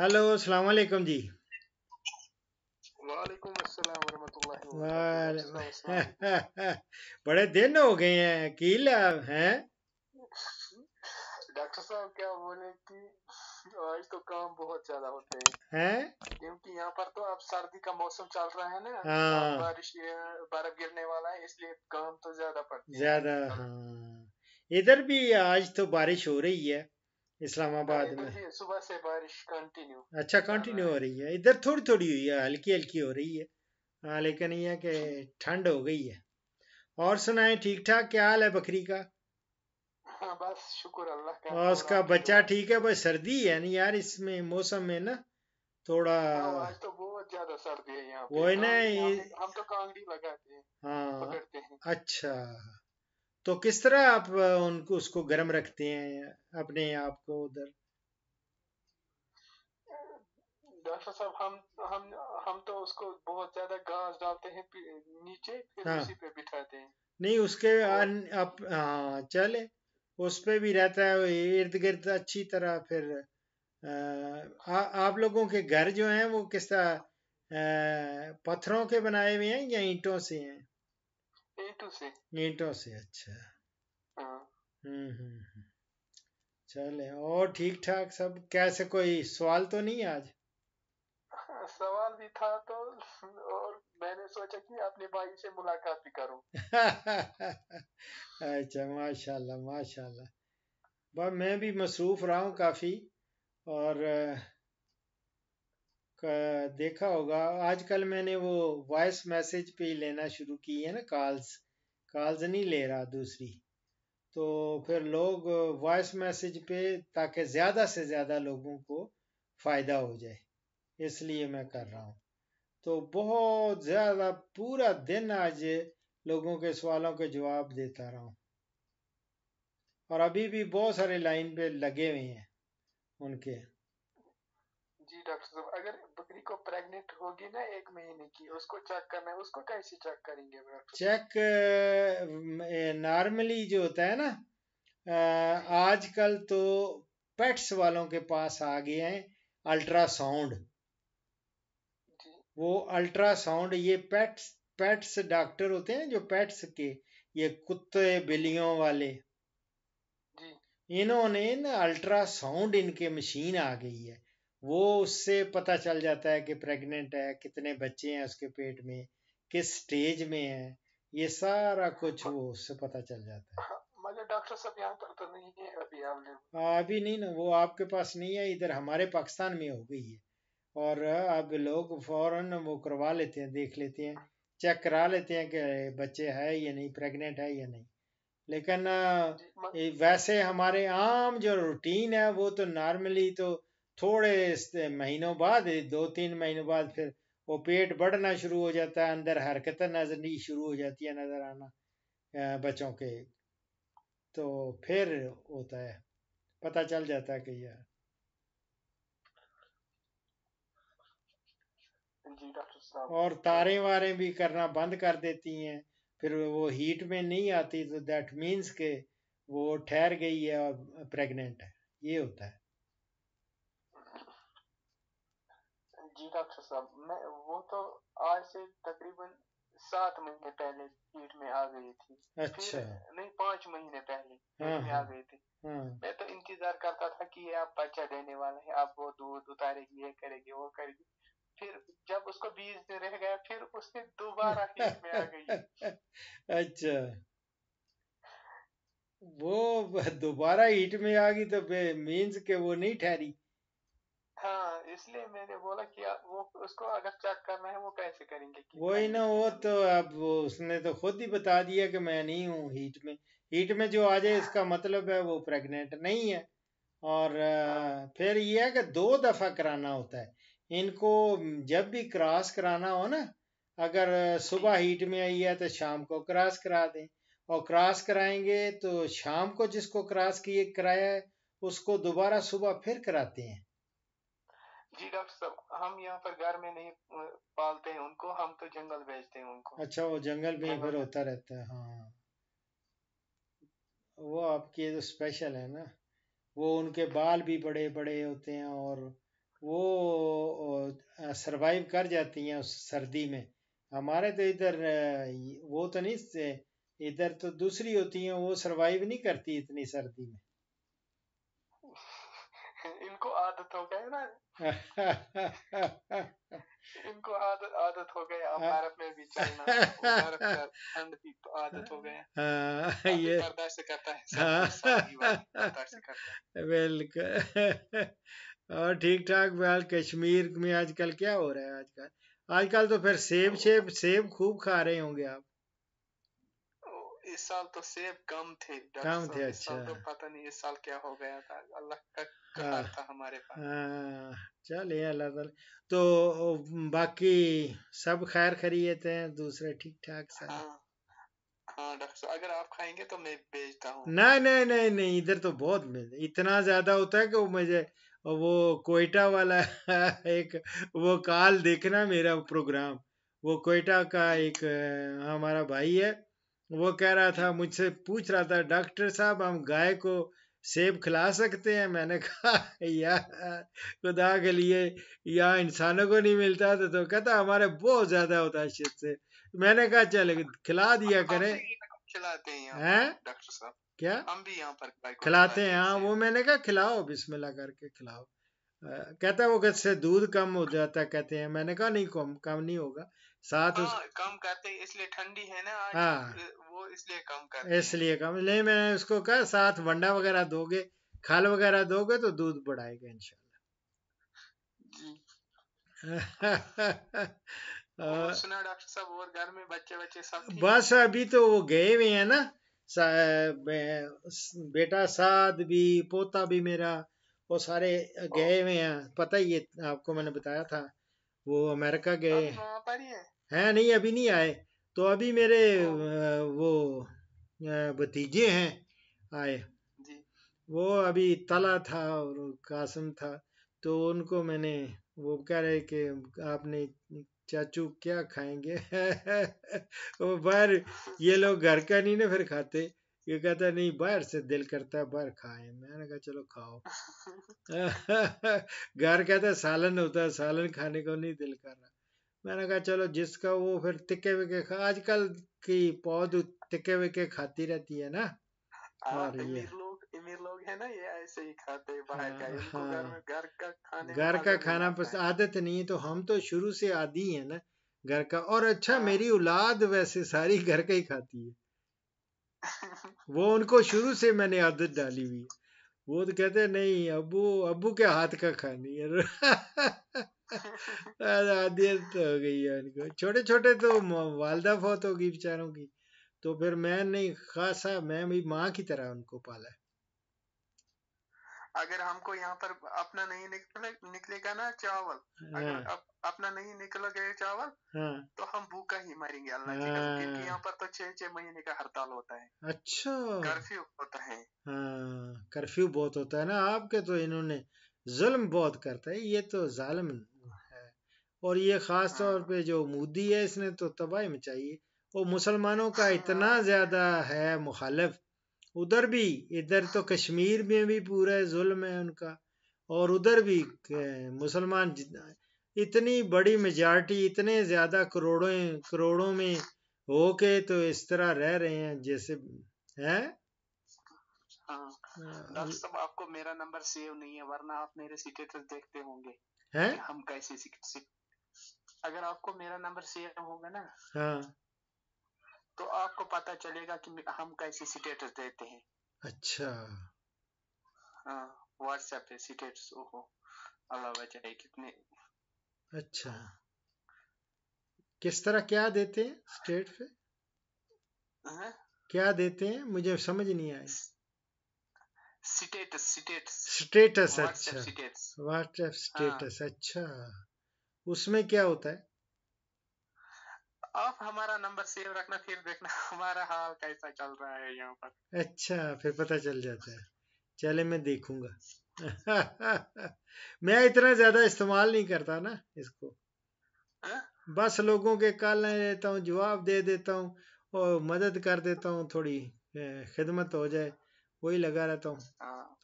Hello अस्सलाम वालेकुम जी वालेकुम अस्सलाम बड़े दिन हो गए हैं कील हैं डॉक्टर साहब क्या बोले कि आज तो काम बहुत ज्यादा होते हैं हैं क्योंकि यहाँ पर तो अब सर्दी का मौसम चल रहा है ना हाँ। बारिश बर्फ गिरने वाला है इसलिए काम तो ज्यादा पड़ता है ज्यादा हाँ इधर भी आज तो बारिश हो रही है इस्लामाबाद में सुबह से बारिश कंटिन्यू अच्छा कंटिन्यू हो रही है इधर थोड़ी थोड़ी हुई है हल्की हल्की हो रही है हाँ लेकिन यह कि ठंड हो गई है और सुनाए ठीक ठाक क्या हाल है बकरी का हाँ, बस शुक्र अल्लाह का और उसका बच्चा ठीक है भाई सर्दी है नहीं यार इसमें मौसम में ना थोड़ा हाँ, आज तो बहुत ज्यादा सर्दी है यहाँ वो है ना हाँ, हम तो कांगड़ी लगाते हैं हाँ अच्छा तो किस तरह आप उनको उसको गर्म रखते हैं अपने आप को उधर डॉक्टर साहब हम हम हम तो उसको बहुत ज्यादा घास डालते हैं नीचे फिर हाँ। उसी पे बिठाते हैं नहीं उसके तो अन, अप, हाँ चले उस पे भी रहता है इर्द गिर्द अच्छी तरह फिर आ, आप लोगों के घर जो हैं वो किस तरह पत्थरों के बनाए हुए हैं या ईंटों से हैं नेटो से अच्छा हाँ। हम्म, हम्म हम्म चले और ठीक ठाक सब कैसे कोई सवाल तो नहीं आज हाँ, सवाल भी था तो और मैंने सोचा कि अपने भाई से मुलाकात भी करूं अच्छा माशाल्लाह माशाल्लाह मैं भी मसरूफ रहा हूँ काफ़ी और देखा होगा आजकल मैंने वो वॉइस मैसेज पे ही लेना शुरू की है ना कॉल्स कॉल्स नहीं ले रहा दूसरी तो फिर लोग वॉइस मैसेज पे ताकि ज़्यादा से ज़्यादा लोगों को फ़ायदा हो जाए इसलिए मैं कर रहा हूँ तो बहुत ज़्यादा पूरा दिन आज लोगों के सवालों के जवाब देता रहा हूँ और अभी भी बहुत सारे लाइन पे लगे हुए हैं उनके जी डॉक्टर साहब अगर बकरी को प्रेग्नेंट होगी ना एक महीने की उसको चेक करना है उसको कैसे चेक करेंगे चेक नॉर्मली जो होता है ना आजकल तो पेट्स वालों के पास आ गए हैं अल्ट्रासाउंड वो अल्ट्रासाउंड ये पेट्स पेट्स डॉक्टर होते हैं जो पेट्स के ये कुत्ते बिल्लियों वाले इन्होंने ना अल्ट्रासाउंड इनके मशीन आ गई है वो उससे पता चल जाता है कि प्रेग्नेंट है कितने बच्चे हैं उसके पेट में किस स्टेज में है ये सारा कुछ वो उससे पता चल जाता है डॉक्टर हाँ, साहब यहाँ पर तो नहीं है अभी अभी नहीं ना वो आपके पास नहीं है इधर हमारे पाकिस्तान में हो गई है और अब लोग फौरन वो करवा लेते हैं देख लेते हैं चेक करा लेते हैं कि बच्चे है या नहीं प्रेग्नेंट है या नहीं लेकिन वैसे हमारे आम जो रूटीन है वो तो नॉर्मली तो थोड़े महीनों बाद दो तीन महीनों बाद फिर वो पेट बढ़ना शुरू हो जाता है अंदर हरकत नजर नहीं शुरू हो जाती है नजर आना बच्चों के तो फिर होता है पता चल जाता है कि यार और तारे वारे भी करना बंद कर देती हैं फिर वो हीट में नहीं आती तो दैट मीन्स के वो ठहर गई है और प्रेग्नेंट है ये होता है जी डॉक्टर साहब मैं वो तो आज से तकरीबन सात महीने पहले पीठ में आ गई थी अच्छा नहीं पांच महीने पहले में आ हाँ, गई थी हाँ। हाँ। मैं तो इंतजार करता था कि ये आप बच्चा देने वाला है आप वो दूध उतारेगी ये करेगी वो करेगी फिर जब उसको बीज में रह गया फिर उसने दोबारा पीठ में आ गई अच्छा वो दोबारा हीट में आ गई तो मीन्स के वो नहीं ठहरी इसलिए मैंने बोला कि वो उसको अगर चेक करना है वो कैसे करेंगे वही ना वो तो अब उसने तो खुद ही बता दिया कि मैं नहीं हूँ हीट में हीट में जो आ जाए इसका मतलब है वो प्रेग्नेंट नहीं है और हाँ। फिर ये है कि दो दफ़ा कराना होता है इनको जब भी क्रॉस कराना हो ना अगर सुबह हीट में आई है तो शाम को क्रॉस करा दें और क्रॉस कराएंगे तो शाम को जिसको क्रॉस किए कराया है उसको दोबारा सुबह फिर कराते हैं जी डॉक्टर साहब हम यहाँ पर घर में नहीं पालते हैं उनको हम तो जंगल भेजते हैं उनको अच्छा वो जंगल में फिर होता रहता है हाँ वो आपके तो स्पेशल है ना वो उनके बाल भी बड़े बड़े होते हैं और वो सरवाइव कर जाती हैं उस सर्दी में हमारे तो इधर वो तो नहीं इधर तो दूसरी होती हैं वो सरवाइव नहीं करती इतनी सर्दी में इनको आदत हो गया ना इनको आदत आदत हो गया हाँ। भारत में भी चलना भारत का ठंड भी तो आदत हो गया हाँ, ये बर्दाश्त करता है बिल्कुल और ठीक ठाक बहल कश्मीर में आजकल क्या हो रहा है आजकल आजकल तो फिर सेब तो सेब सेब खूब खा रहे होंगे आप इस साल तो सेब कम थे कम थे तो अच्छा तो पता नहीं इस साल क्या हो गया था अल्लाह का आ, हाँ। था हमारे पास हाँ, चलिए अल्लाह ताला तो बाकी सब खैर खरीयत हैं दूसरे ठीक ठाक सब हाँ, हाँ अगर आप खाएंगे तो मैं भेजता हूँ नहीं नहीं नहीं नहीं इधर तो बहुत मिल इतना ज्यादा होता है कि वो मुझे वो कोयटा वाला एक वो काल देखना मेरा प्रोग्राम वो कोयटा का एक हमारा भाई है वो कह रहा था मुझसे पूछ रहा था डॉक्टर साहब हम गाय को सेब खिला सकते हैं मैंने कहा यार खुदा के लिए या इंसानों को नहीं मिलता तो, तो कहता हमारे बहुत ज्यादा होता है शिद से मैंने कहा चल खिला दिया करें खिलाते हैं डॉक्टर साहब क्या हम भी यहाँ पर खिलाते हैं हाँ वो मैंने कहा खिलाओ बिस्मिल्लाह करके खिलाओ कहता है वो कहते दूध कम हो जाता कहते हैं मैंने कहा नहीं कम कम नहीं होगा साथ आ, हाँ, उस... कम करते इसलिए ठंडी है ना हाँ तो वो इसलिए कम करते इसलिए कम इसलिए मैं उसको कहा साथ वंडा वगैरह दोगे खाल वगैरह दोगे तो दूध बढ़ाएगा इंशाल्लाह सुना डॉक्टर साहब और घर में बच्चे बच्चे सब बस अभी तो वो गए हुए हैं ना सा, बेटा साध भी पोता भी मेरा वो सारे गए हुए हैं पता ही है आपको मैंने बताया था वो अमेरिका गए हैं है नहीं अभी नहीं आए तो अभी मेरे हाँ। वो भतीजे हैं आए वो अभी तला था और कासम था तो उनको मैंने वो कह रहे कि आपने चाचू क्या खाएंगे वो बाहर ये लोग घर का नहीं ना फिर खाते ये कहता है नहीं बाहर से दिल करता है बाहर खाए मैंने कहा चलो खाओ घर कहता है सालन होता है सालन खाने को नहीं दिल कर रहा मैंने कहा चलो जिसका वो फिर तिक्के विके खा आजकल की पौध तिक्के विके खाती रहती है ना हाँ, और ये घर का घर का खाना पसंद आदत नहीं है तो हम तो शुरू से आदि है ना घर का और अच्छा हाँ। मेरी औलाद वैसे सारी घर का ही खाती है वो उनको शुरू से मैंने आदत डाली हुई वो तो कहते नहीं अबू अबू के हाथ का खानी है हो गई है उनको छोटे छोटे तो वालदा फौत होगी बेचारों की तो फिर मैं नहीं खासा मैं भी माँ की तरह उनको पाला है अगर हमको यहाँ पर अपना नहीं निकले निकलेगा ना चावल अगर हाँ। अप, अपना नहीं निकलेगा चावल हाँ। तो हम भूखा ही मरेंगे अल्लाह जी का क्योंकि हाँ। यहाँ पर तो छह छह महीने का हड़ताल होता है अच्छा कर्फ्यू होता है कर्फ्यू बहुत होता है ना आपके तो इन्होंने जुल्म बहुत करता है ये तो जालम है और ये खास तौर पे जो मोदी है इसने तो तबाही मचाई है और मुसलमानों का इतना ज्यादा है मुखालफ उधर भी इधर तो कश्मीर में भी पूरा जुल्म है उनका और उधर भी मुसलमान इतनी बड़ी मेजॉरिटी इतने ज़्यादा करोड़ों करोड़ों में होके तो इस तरह रह रहे हैं जैसे है डॉक्टर साहब आपको मेरा नंबर सेव नहीं है वरना आप मेरे स्टेटस तो देखते होंगे हैं हम कैसे अगर आपको मेरा नंबर सेव होगा ना हाँ पता चलेगा कि हम कैसे स्टेटस देते हैं अच्छा व्हाट्सएप पे स्टेटस ओहो अल्लाह बचाए कितने अच्छा किस तरह क्या देते हैं स्टेट पे हाँ? क्या देते हैं मुझे समझ नहीं आया स्टेटस स्टेटस स्टेटस अच्छा व्हाट्सएप स्टेटस अच्छा उसमें क्या होता है आप हमारा नंबर सेव रखना फिर देखना हमारा हाल कैसा चल रहा है यहाँ पर अच्छा फिर पता चल जाता है चले मैं देखूंगा मैं इतना ज्यादा इस्तेमाल नहीं करता ना इसको आ? हाँ? बस लोगों के कल लेता हूँ जवाब दे देता हूँ और मदद कर देता हूँ थोड़ी खिदमत हो जाए वही लगा रहता हूँ हाँ।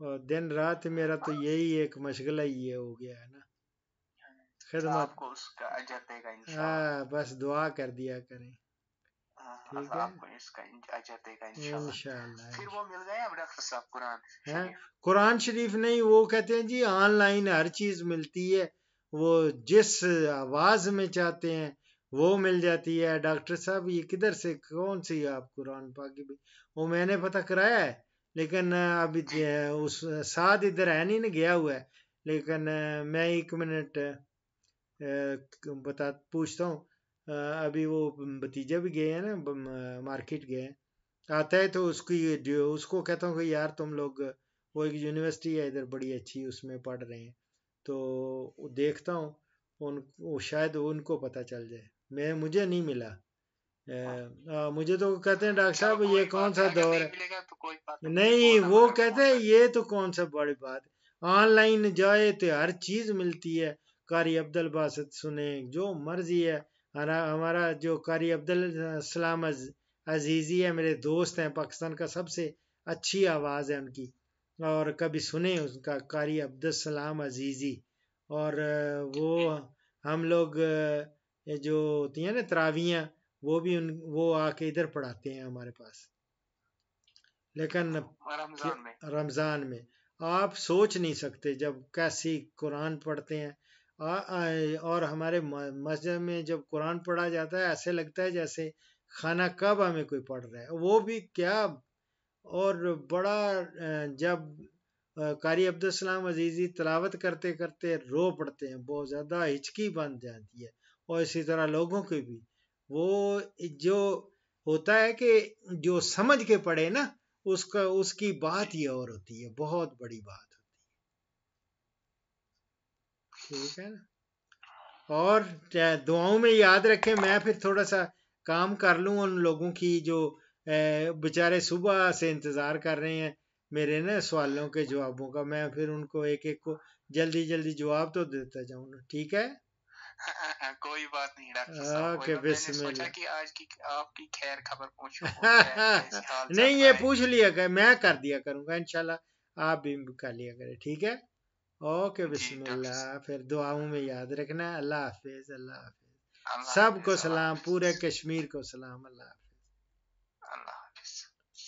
और दिन रात मेरा तो हाँ। यही एक मशगला ये हो गया है ना खिदमत तो आपको उसका अजर देगा इंशाल्लाह हाँ, बस दुआ कर दिया करें हाँ, ठीक है आपको इसका अजर देगा इंशाल्लाह फिर वो मिल गए अब डॉक्टर साहब कुरान कुरान शरीफ नहीं वो कहते हैं जी ऑनलाइन हर चीज मिलती है वो जिस आवाज में चाहते हैं वो मिल जाती है डॉक्टर साहब ये किधर से कौन सी आप कुरान पाकि वो मैंने पता कराया है लेकिन अभी उस साथ इधर है नहीं ना गया हुआ है लेकिन मैं एक मिनट बता पूछता हूँ अभी वो भतीजा भी गए हैं ना मार्केट गए आता है तो उसकी उसको कहता हूँ कि यार तुम लोग वो एक यूनिवर्सिटी है इधर बड़ी अच्छी उसमें पढ़ रहे हैं तो देखता हूँ उन वो शायद उनको पता चल जाए मैं मुझे नहीं मिला आ, मुझे तो कहते हैं डॉक्टर साहब ये कौन सा दौर है तो नहीं वो कहते हैं ये तो कौन सा बड़ी बात ऑनलाइन जाए तो हर चीज मिलती है कारी अब्दुल बासत सुने जो मर्जी है हमारा जो कारी अब्दुल सलाम अजीज़ी है मेरे दोस्त हैं पाकिस्तान का सबसे अच्छी आवाज़ है उनकी और कभी सुने उनका कारी अब्दुलसलाम अजीज़ी और वो हम लोग जो होती हैं ना तरावियाँ वो भी उन वो आके इधर पढ़ाते हैं हमारे पास लेकिन रमज़ान में रमज़ान में आप सोच नहीं सकते जब कैसी कुरान पढ़ते हैं और हमारे मस्जिद में जब कुरान पढ़ा जाता है ऐसे लगता है जैसे खाना कब हमें कोई पढ़ रहा है वो भी क्या और बड़ा जब कारी अब्दुलसलाम अजीज़ी तलावत करते करते रो पड़ते हैं बहुत ज़्यादा हिचकी बन जाती है और इसी तरह लोगों के भी वो जो होता है कि जो समझ के पढ़े ना उसका उसकी बात ही और होती है बहुत बड़ी बात ठीक है ना और दुआओं में याद रखें मैं फिर थोड़ा सा काम कर लूँ उन लोगों की जो बेचारे सुबह से इंतज़ार कर रहे हैं मेरे ना सवालों के जवाबों का मैं फिर उनको एक एक को जल्दी जल्दी जवाब तो देता जाऊँ ठीक है कोई बात नहीं डॉक्टर साहब सोचा कि आज की आपकी खैर खबर नहीं ये पूछ लिया कर मैं कर दिया करूंगा इनशाला आप भी कर लिया करें ठीक है ओके oh, बिस्मिल्लाह फिर दुआओं में याद रखना अल्लाह हाफिज अल्लाह हाफिज सबको सलाम पूरे कश्मीर को सलाम अल्लाह